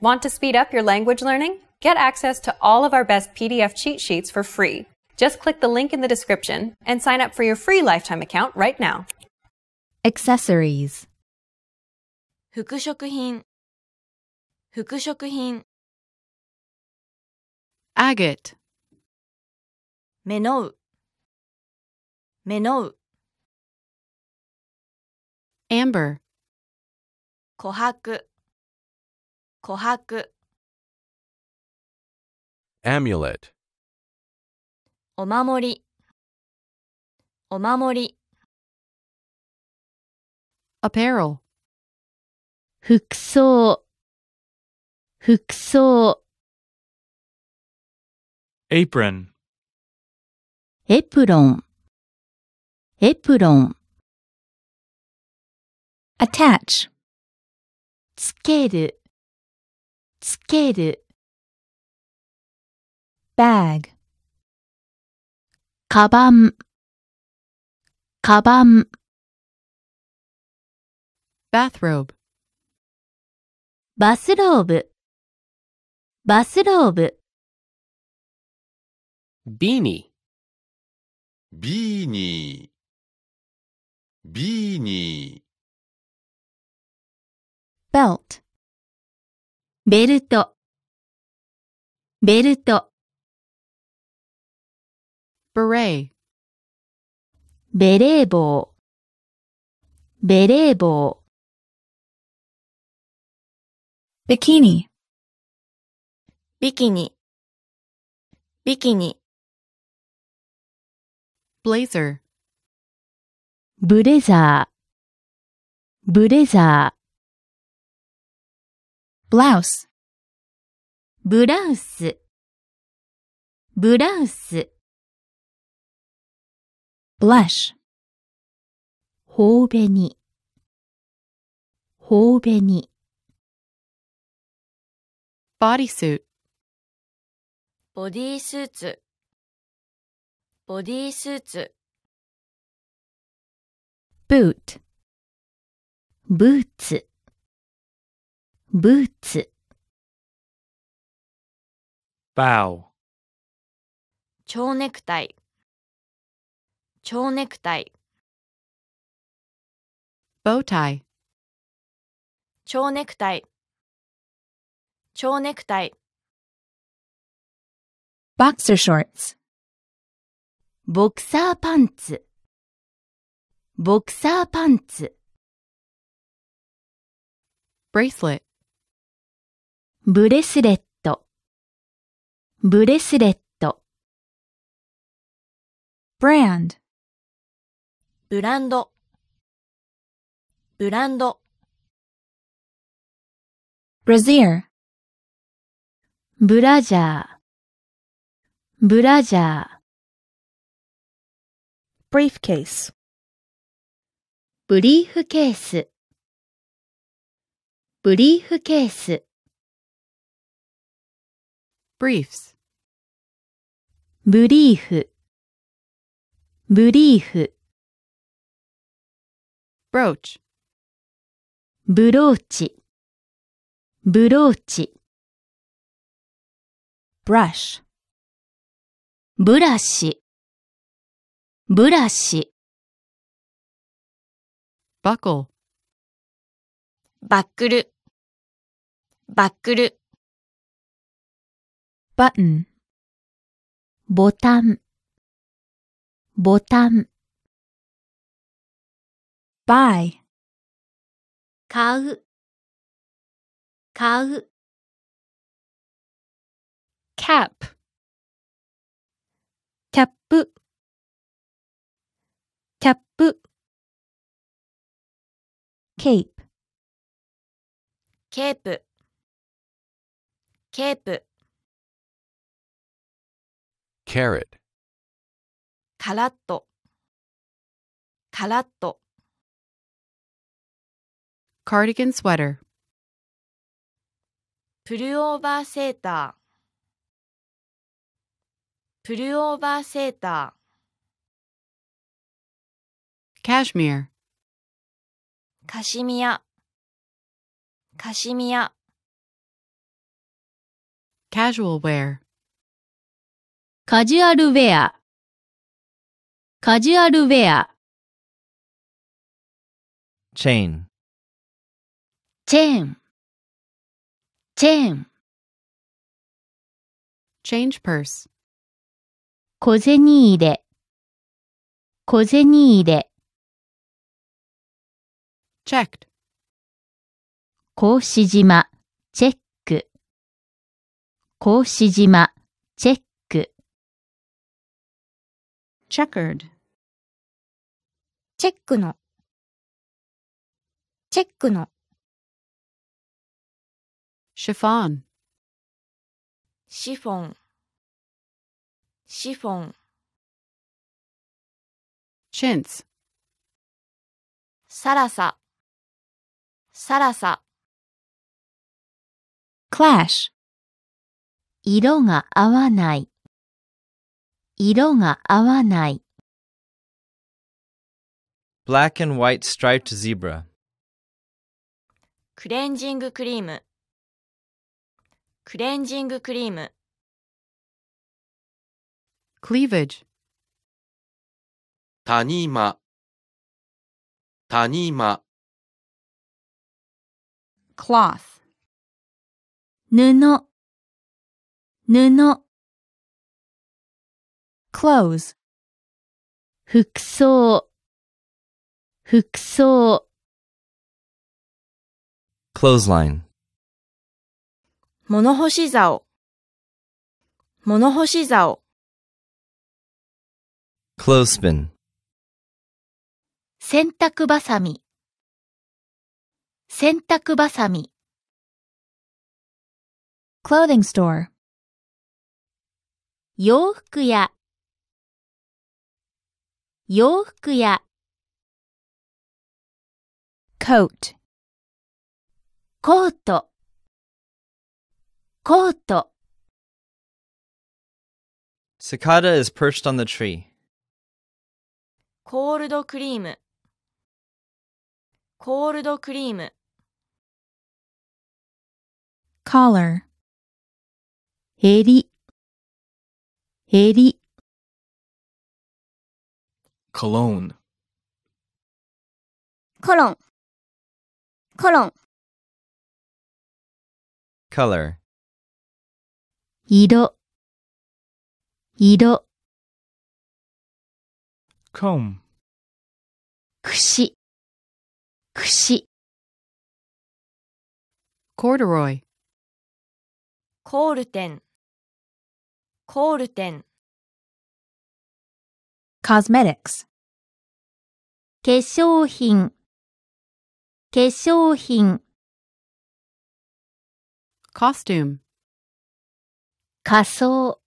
Want to speed up your language learning? Get access to all of our best PDF cheat sheets for free. Just click the link in the description and sign up for your free lifetime account right now. Accessories 服飾品服飾品 Agate Menou Amber 琥珀琥珀 amulet, お守りお守り apparel, 服装服装 apron, エプロンエプロン attach つけるスケール bag カバンカバン bathrobe バスローブバスローブ beanie ビニーベルト、ベルト。b e r ベレー帽、ベレー帽、ビキニ、ビキニ、ビキニ、blazer, ブレザー、ブレザー。ブラウスブラウスブラウスブラッシュ頬紅頬紅ボディスース。ボディスーツボディスーツブーツブーツブーツ bow, 蝶ネクタイ蝶ネクタイ bow tie, 蝶ネクタイ蝶ネクタイ boxer shorts, ボクサーパンツボクサーパンツ bracelet, ブレスレット、ブレスレット。ブランド、ブランド。ブラジャー、ブラジャー。ブリーフケース、ブリーフケース、ブリーフケース。briefs ブリーフブリーフ brooch ブローチブローチ brush ブラシブラシ buckle バックルバックル button ボタンボタン buy 買う買う cap キャップキャップ cape ケープケープカラット。カラット。cardigan s プルオーバーセータープルオバセーターカシミアカシミアカシミア c a s u カジュアルウェア、カジュアルウェア、チェーン、チェーン、チェーン、チェ a n g ー p u r 小銭入れ、小銭入れ、チェック、格子島、チェック、格子島、チェック。checkered チェックのチェックの chiffon シフォンシフォン chintz サラササラサ clash 色が合わない色が合わない Black and white striped zebra クレンジングクリームクレンジングクリーム cleavage 谷間谷間 cloth 布布 clothes 服装服装 clothesline 物干し竿物干し竿 clothespin 洗濯ばさみ洗濯ばさみ clothing store 洋服屋洋服や coat コートコート Cicada is perched on the tree. コールドクリームコールドクリーム collar 襟襟 cologne cologne cologne color 色色 comb 櫛櫛 corduroy コールテンコールテン cosmetics 化粧品化粧品 costume 仮装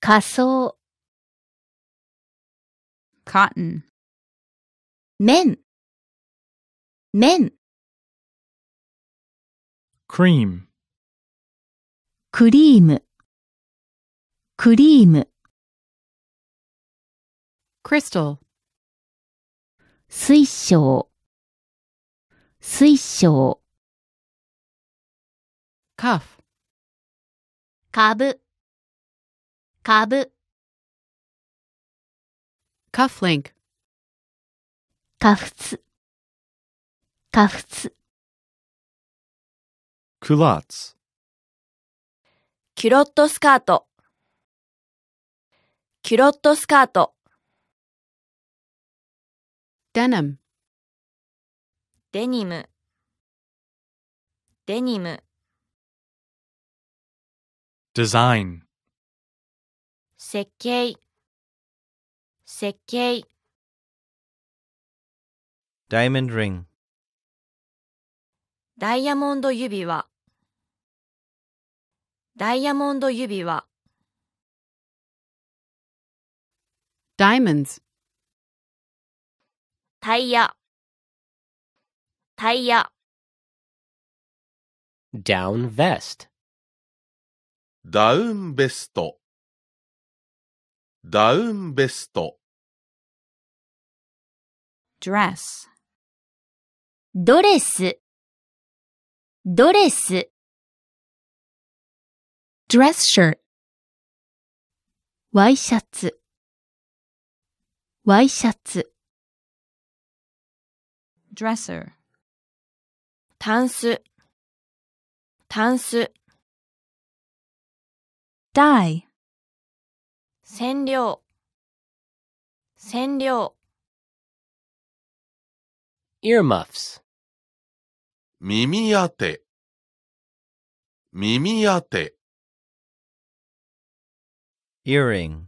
仮装 cotton 綿綿 cream クリームクリーム crystal 水晶水晶カフ株株カフリンクカフツカフツクラッツキュロットスカートキュロットスカートデニムデニムデザイン設計設計ダイヤモンド ring ダイヤモンド指輪ダイヤモンド指輪 d i a m o n d タイヤタイヤ down vest ダウンベストダウンベスト dress ドレスドレス dress shirt ワイシャツワイシャツ dresser タンスタンス dye 染料染料 earmuffs 耳当て耳当て earring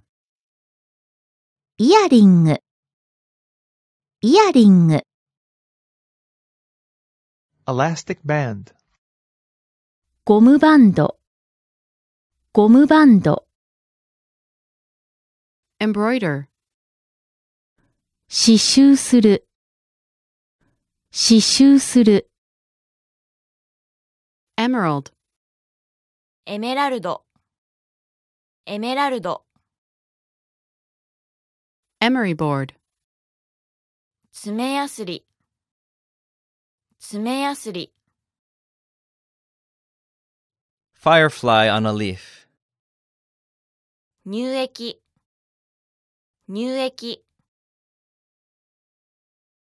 イヤリングイヤリング elastic band ゴムバンドゴムバンド embroider 刺繍する刺繍する emerald エメラルドエメラルド emery board 爪やすり爪やすり Firefly on a leaf 乳液乳液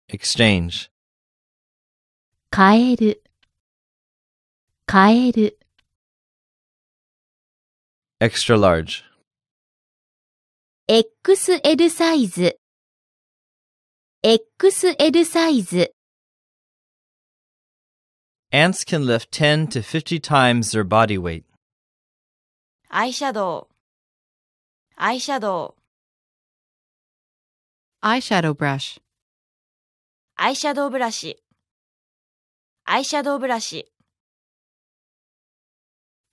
Exchange 変える変える Extra large XL サイズ XL サイズ Ants can lift 10 to 50 times their body weight. eyeshadow eyeshadow eyeshadow brush Eyeshadow Eyeshadow brush. brush.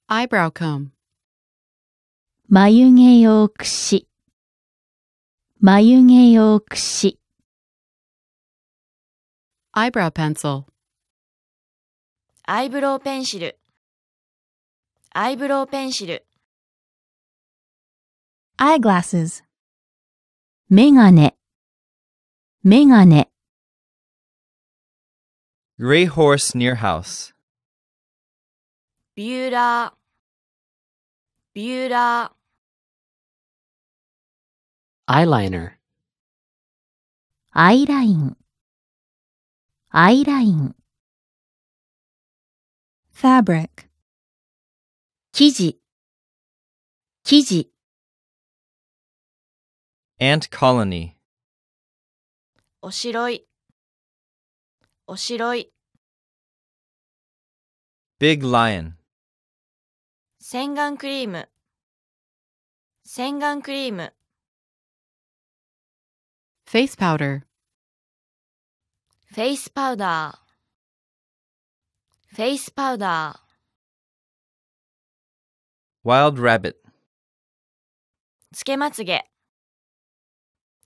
eyebrow comb 眉毛用くし眉毛用くし eyebrow pencil アイブロウペンシルアイブロウペンシル eyeglasses メガネメガネ gray horse near house ビューラービューラー eyeliner アイラインアイライン fabric 生地生地 ant colony おしろいおしろい big lion 洗顔クリーム洗顔クリーム face powder powder. フェイスパウダー Wild Rabbit つけまつげ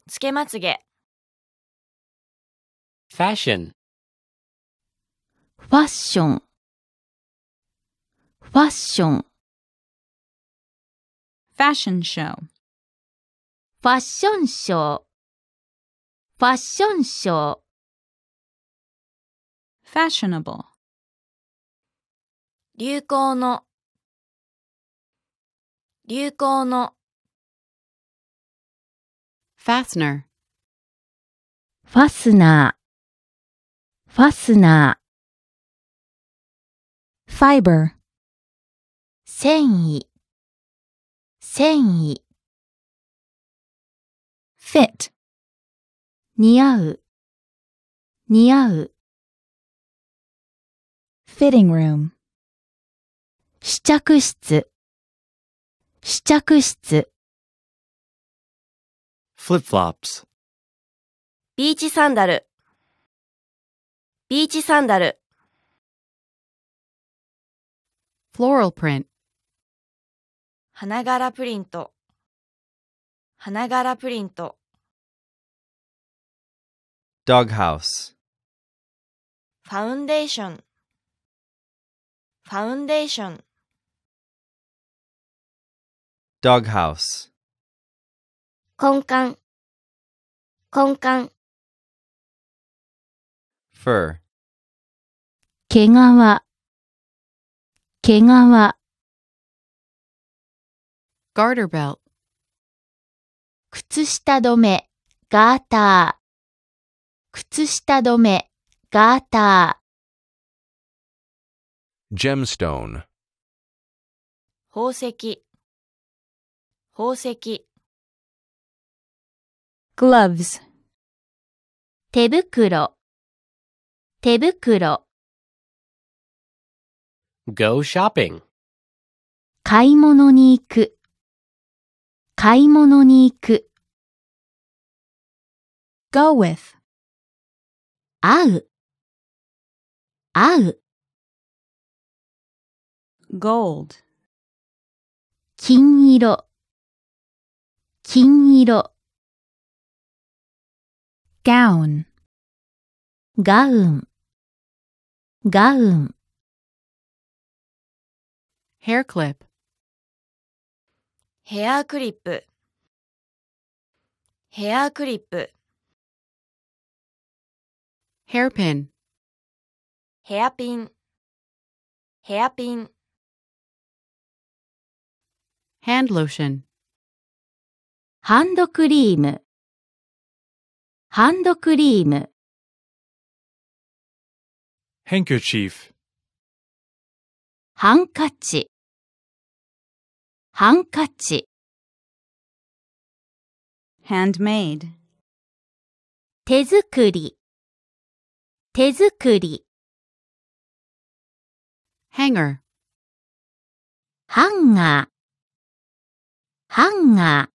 つけまつげ Fashion ファッションファッションファッションショーファッションショーファッションショーファッショナブル流行の流行のファスナーファスナーファスナーファイバー繊維繊維フィット似合う似合う Fitting room 試着室、試着室。flip-flops, ビーチサンダル、ビーチサンダル、floral print, 花柄プリント、花柄プリント、doghouse, ファウンデーション、ファウンデーション。doghouse Konkan. Konkan. fur k a g 毛皮毛皮 garter w a a g belt 靴下止めガーター靴下止めガーター gemstone 宝石宝石 gloves 手袋手袋 go shopping 買い物に行く買い物に行く go with 会う会う gold 金色金色 gown gown hair clip clip hairpin hairpin hand lotion ハンドクリーム、ハンドクリーム。h ン n d k e r ハンカチ、ハンカチ、h a n d m a d 手作り、手作り、hanger, ハンガー、ハンガー。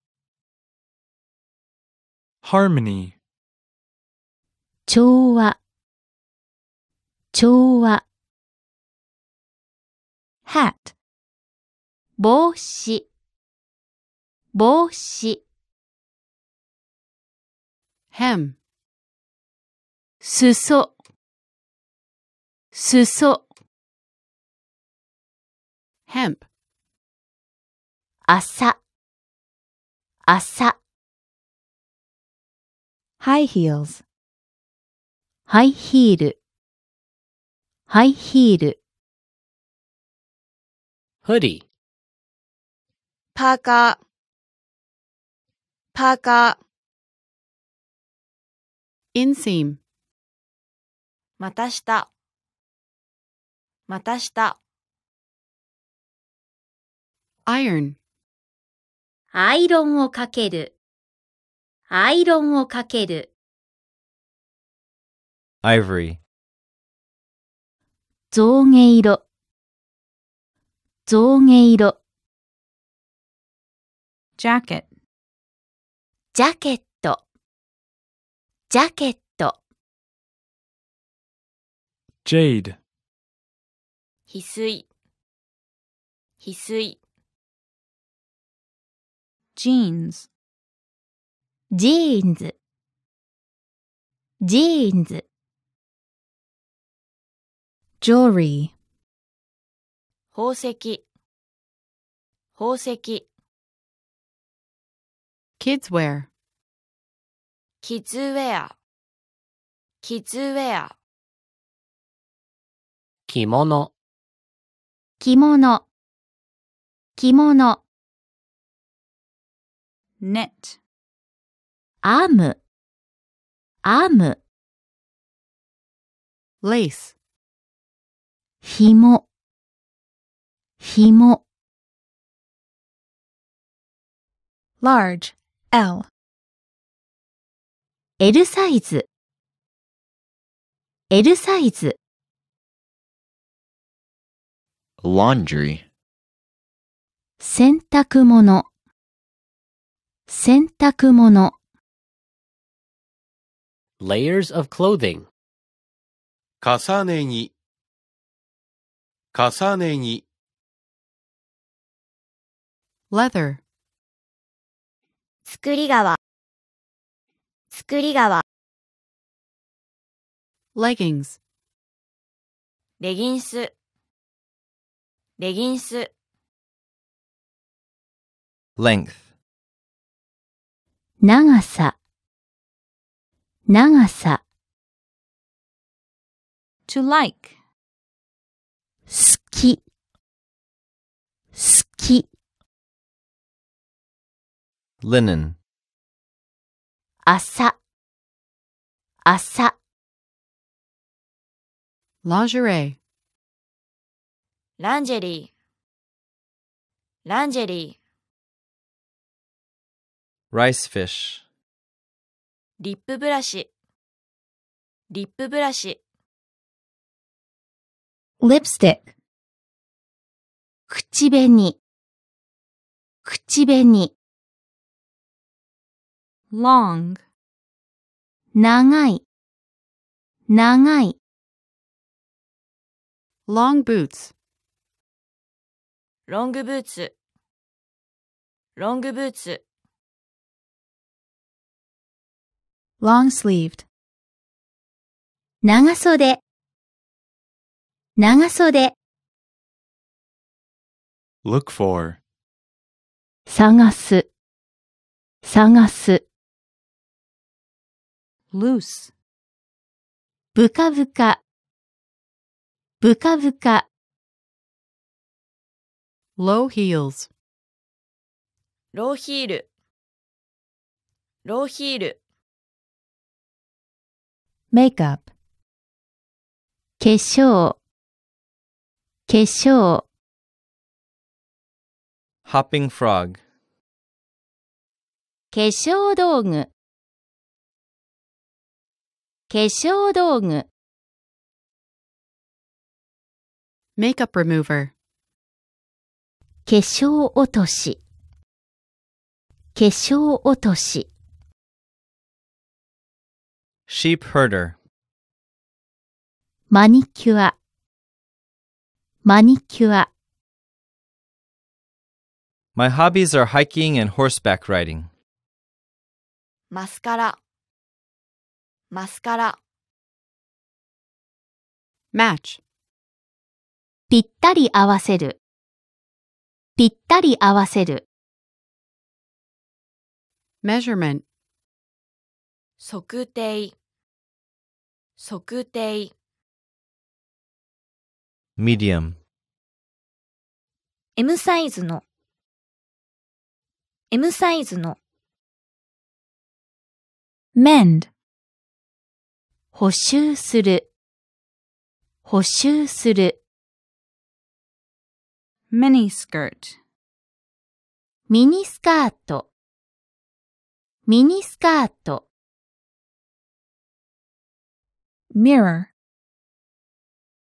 harmony 調和調和 hat 帽子帽子 hem 裾裾 hemp 朝朝 high heels ハイヒールハイヒール hoodie パーカーパーカー inseam た下た下 iron アイロンをかけるアイロンをかける。ivory, 象牙色象牙色 jacket, ジャケットジャケット jade, 翡翠翡翠 jeans, ジーンズジーンズ jewelry 宝石宝石 kids wear キッズウェアキッズウェア着物着物着物 net アーム、アーム。レース、紐、紐。large, L。L サイズ、L サイズ。l a n d r y 洗濯物、洗濯物。layers of clothing 重ねに重ねに leather 作り革作り革 leggings レギンスレギンス length 長さ Nagasa. to like Suki. linen Asa. lingerie Lingerie. rice fish リップブラシリップブラシ lipstick 口紅口紅 long 長い長い long boots ロングブーツロングブーツ long sleeved 長袖長袖 look for 探す探す loose ぶかぶかぶかぶか low heels ローヒールローヒール makeup 化粧化粧 hopping frog 化粧道具化粧道具 makeup remover 化粧落とし化粧落とし sheep herder Manicure. Manicure. My hobbies are hiking and horseback riding. Mascara. Mascara. match ぴったり合わせるぴったり合わせる measurement 測定測定 medium M サイズの M サイズの mend 補修する補修する mini skirt ミニスカートミニスカート mirror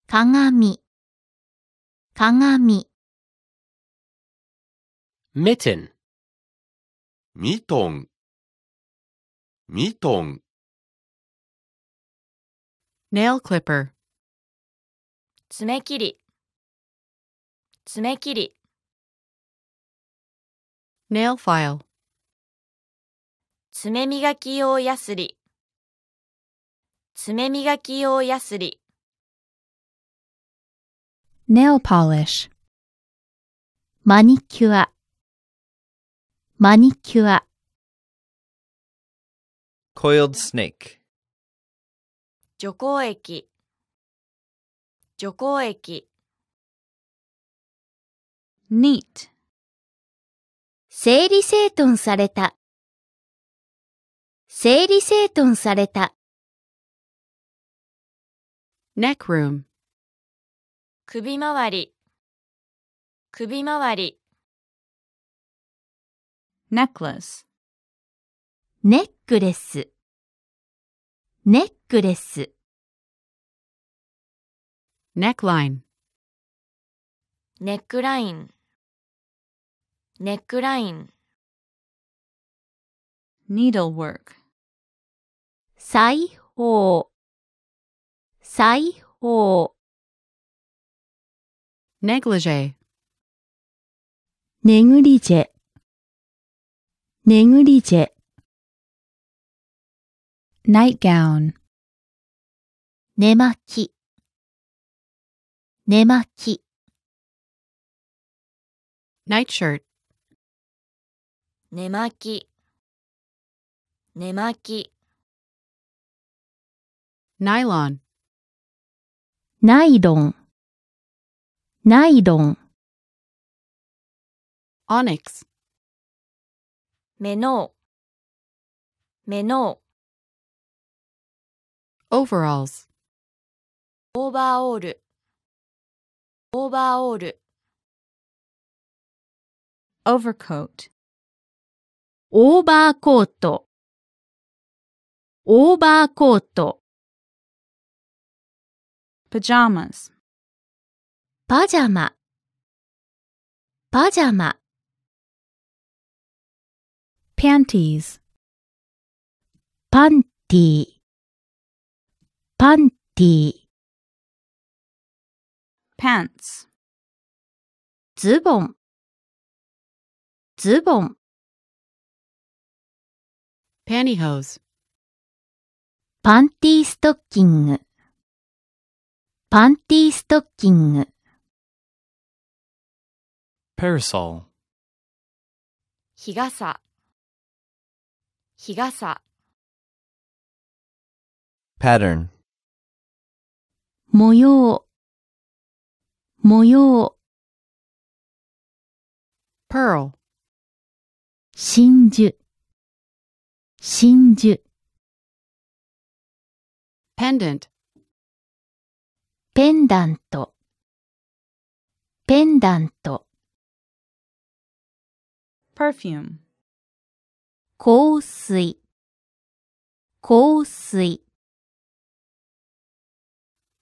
鏡鏡 mitten ミトンミトン nail clipper 爪切り爪切り nail file 爪磨き用やすり爪磨き用ヤスリ nail polish マニキュアマニキュア coiled snake 除光液除光液 neat 整理整頓された整理整頓された neck room 首回り首回り necklace ネックレスネックレス neckline ネックラインネックライン needlework 裁縫裁縫 negligee ネグリジェネグリジェ nightgown 寝巻き寝巻き nightshirt 寝巻き寝巻きナイロンナイロン、ナイロン。オニックス。メノー、メノー。オーバーオールオーバーオール、オーバーオール。オーバーコート。オーバーコート。オーバーコート。pajamas パジャマパジャマ panties パンティパンティ pants ズボンズボン pantyhose パンティーストッキングパンティーストッキング。パラソル。日傘。日傘。パターン。模様。模様。パール。真珠。真珠。ペンダント。ペンダント、ペンダント。perfume 香水、香水。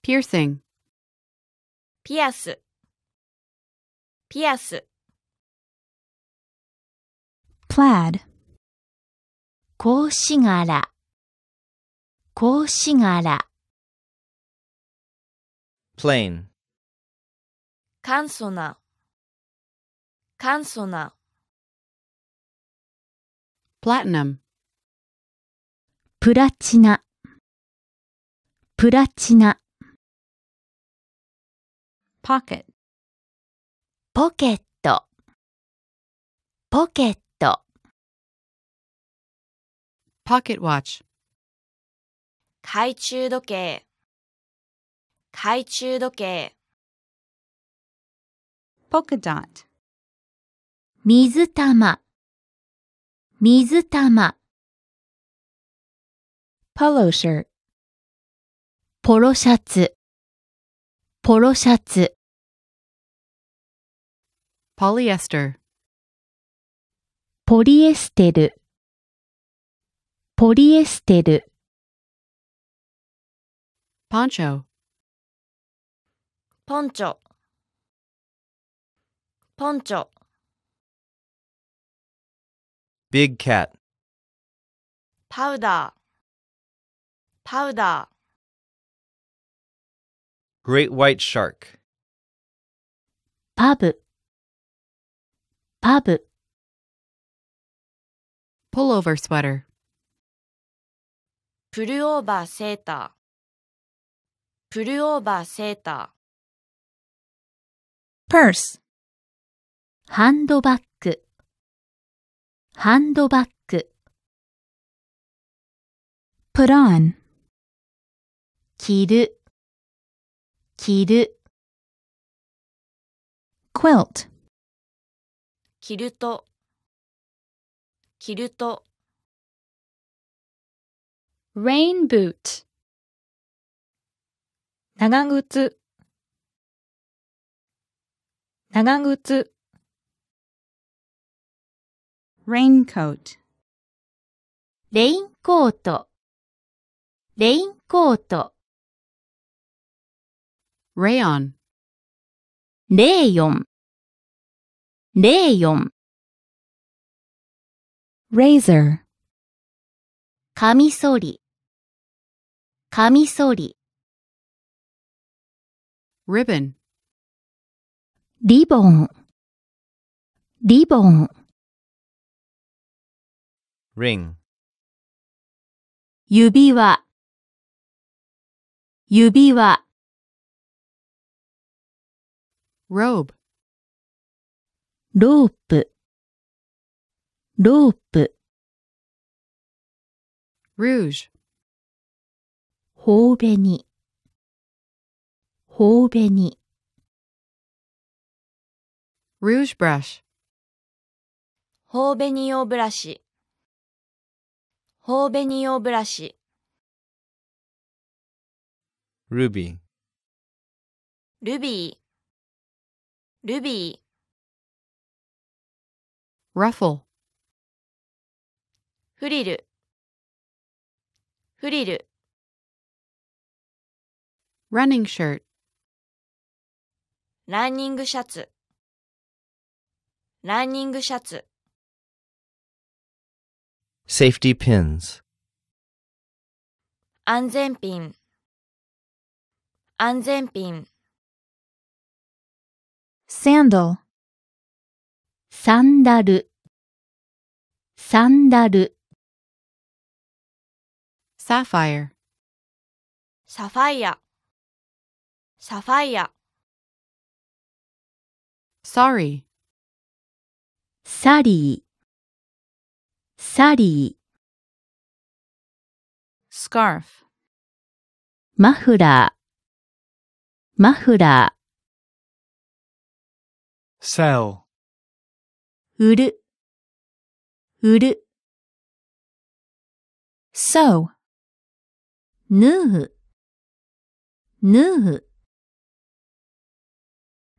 piercing ピアス、ピアス。plaid 格子柄、格子柄。plain 簡素な簡素な platinum プラチナプラチナ pocket ポケットポケット pocket watch 懐中時計懐中時計ポ o l k a d 水玉水玉 p ポロシャツポロシャツ p o l y e s ポリエステルポリエステルポンチョポンチョポンチョ big cat パウダーパウダー great white shark パブパブ pullover sweater プルオーバーセータープルオーバーセーター purse ハンドバッグハンドバッグ put on 着る着る quilt キルトキルト rain boot 長靴長靴 raincoat レインコートレインコート rayon レーヨンレーヨン razor カミソリカミソリ ribbon リボン、リボン。ring, 指輪、指輪。robe, ロープ、ロープ。rouge, 頬紅、頬紅。Rouge brush ほうべに用ブラシほうべに用ブラシ Ruby ルビールビー Ruffle フリルフリル Running shirt ランニングシャツランニングシャツ safety pins, 安全ピン安全ピン sandal, サンダル、サンダル、sapphire, サファイアサファイア sorry, サリー、サリー。scarf, マフラー、マフラ sell, ー。売る、売る。sew,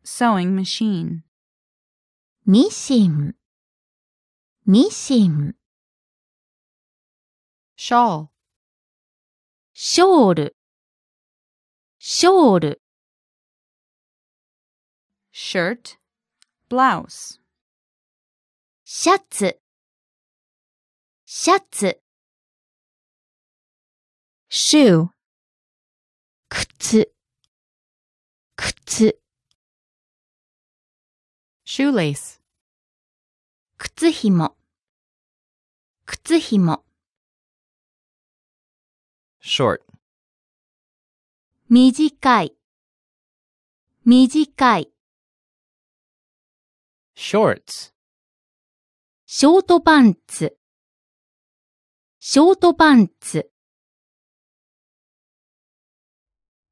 sewing machine. ミシンミシンショーショールショール shirt blouse シャツシャツ shoe 靴靴 shoelace 靴ひも靴ひも short 短い短い shorts ショートパンツショートパンツ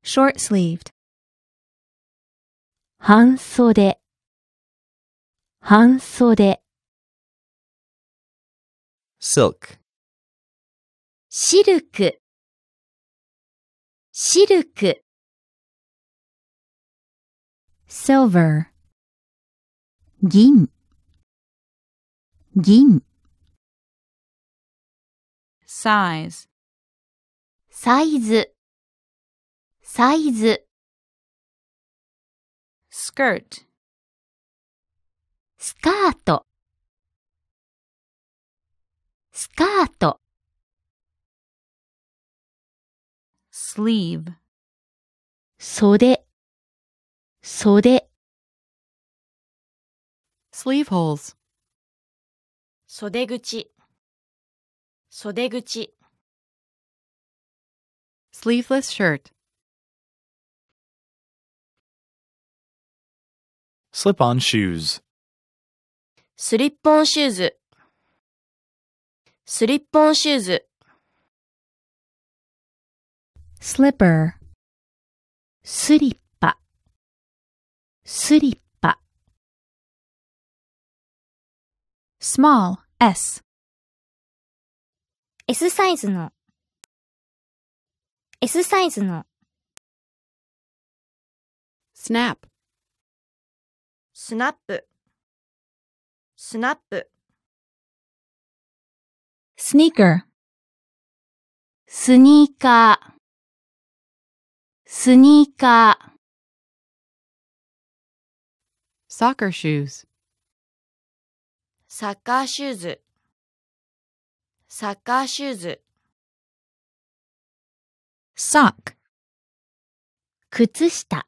short sleeved 半袖半袖 silk シルクシルク silver 銀銀 size サイズサイズ skirt スカートスカート sleeve 袖袖 sleeve holes 袖口袖口 sleeveless shirt slip on shoes スリッポンシューズ、スリッポンシューズ。s l i p p スリッパ、スリッパ。small, s S サイズの S サイズの snap スナップスナップ。スニーカー。スニーカー。スニーカー。シューズサッカーシューズ。サッカーシューズ。sock. 靴下。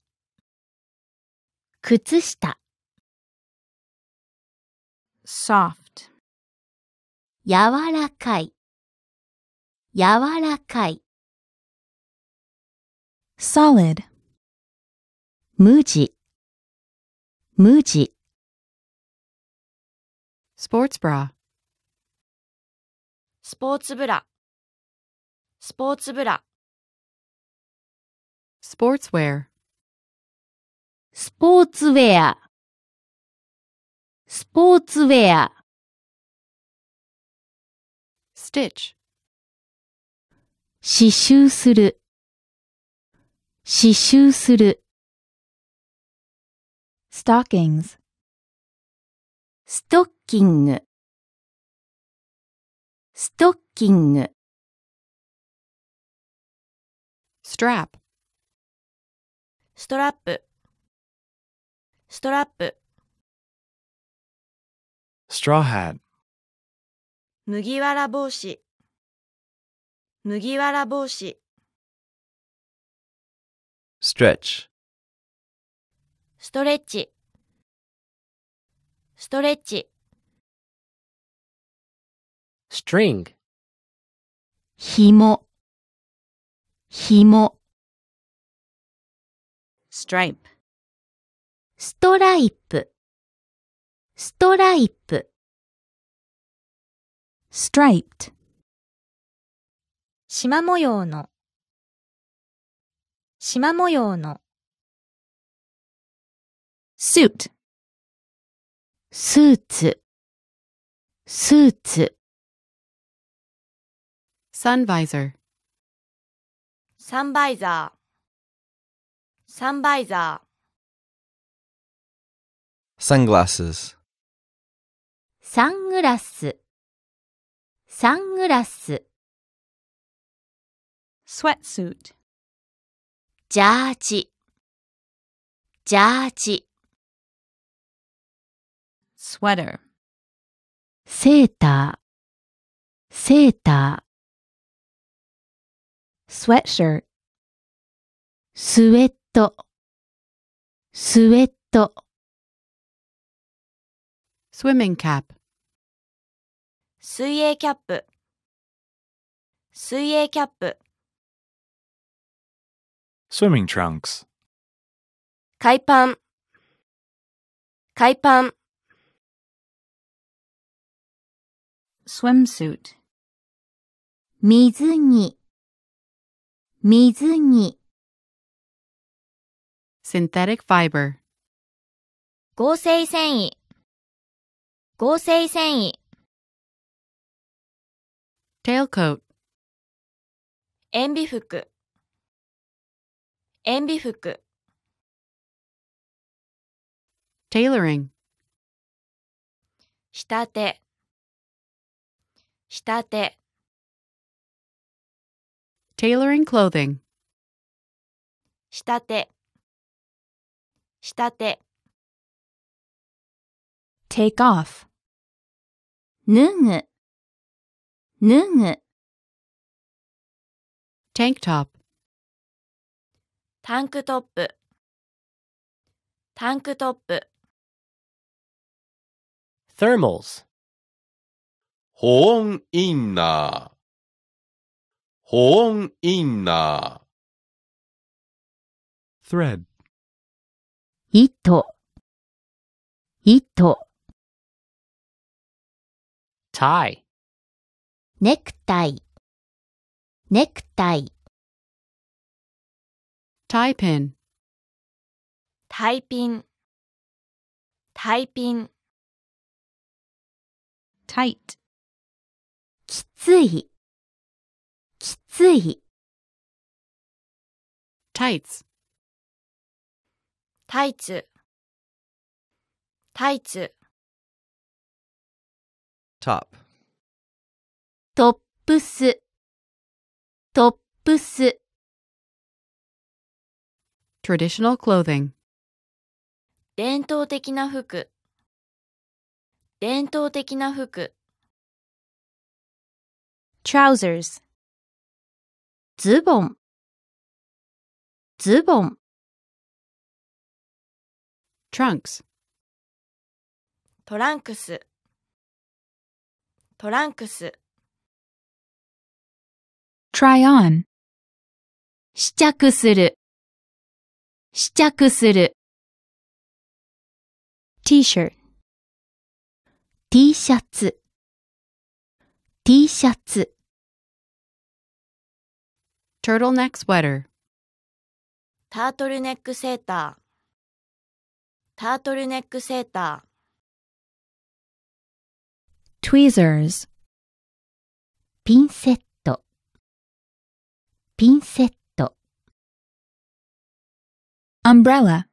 靴下。soft 柔らかい柔らかい solid 無地無地 sports bra スポーツブラスポーツブラ sportswear スポーツウェアスポーツウェア stitch 刺繍する刺繍する stockings ストッキングストッキング strap ストラップストラップ straw hat 麦わら帽子麦わら帽子 stretch ストレッチストレッチ string ひ紐紐 stripe ストライプストライプ striped 縞模様の縞模様の suit スーツスーツ sun visor サンバイザーサンバイザー sunglasses サングラスサングラス sweatsuit ジャージジャージ sweater セーターセーター sweatshirt スウェットスウェット swimming cap 水泳キャップ水泳キャップ swimming trunks 海パン海パン swimsuit 水着水着 synthetic fiber 合成繊維合成繊維 tailcoat 塩ビ服塩ビ服 tailoring 仕立て仕立て tailoring clothing 仕立て仕立て take off 脱ぐ脱ぐ tank top タンクトップタンクトップ thermals 保温インナー保温インナー thread 糸糸 tie ネクタイネクタイタイピンタイピンタイピンタイトきついきついタイツタイツタイツトップ。トップス、トップス。traditional clothing 伝統的な服伝統的な服 trousers ズボンズボン trunks トランクストランクス try on 試着する試着する T シャツ T シャツ T シャツ turtleneck sweater タートルネックセータータートルネックセーター tweezers ピンセットピンセット umbrella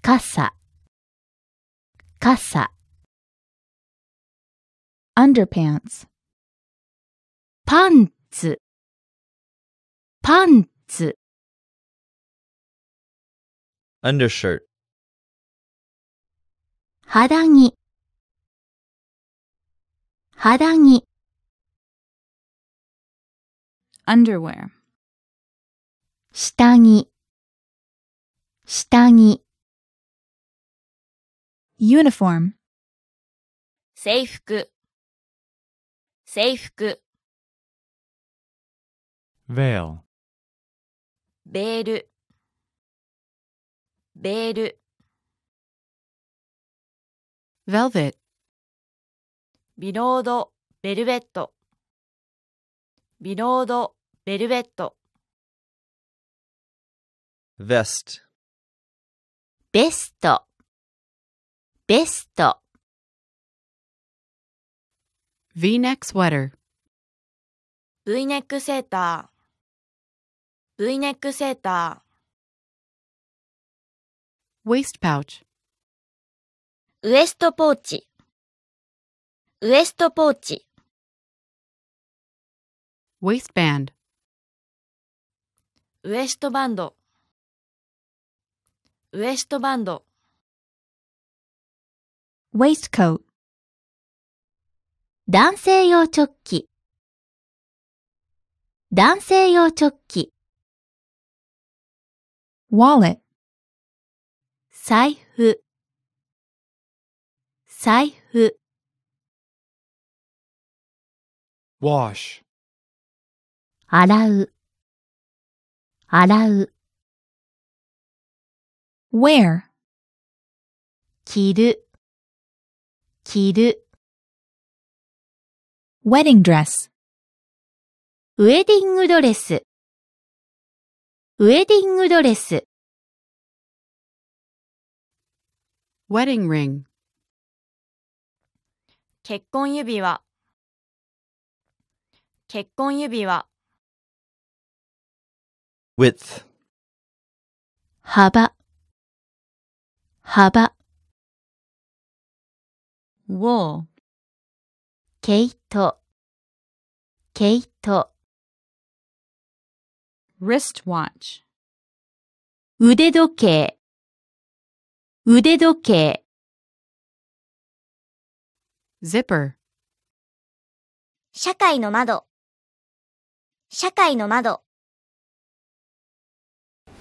傘傘 underpants パンツパンツ undershirt 肌着肌着 underwear 下着下着 uniform 制服制服 veil ベールベール velvet ビロードベルベットビロード、ベルベット。vest, ベスト、ベスト、V-neck sweater, V ネックセーター。V ネックセータ waist pouch, ウエストポーチ。ウエストポーチ。waistband ウエストバンドウエストバンド waistcoat 男性用チョッキ男性用チョッキ wallet 財布財布 wash 洗う、洗う。wear 着る、着る。wedding dress ウェディングドレス、ウェディングドレス。wedding ring 結婚指輪結婚指輪 width 幅幅 wall 毛糸毛糸 wristwatch 腕時計腕時計 zipper 社会の窓社会の窓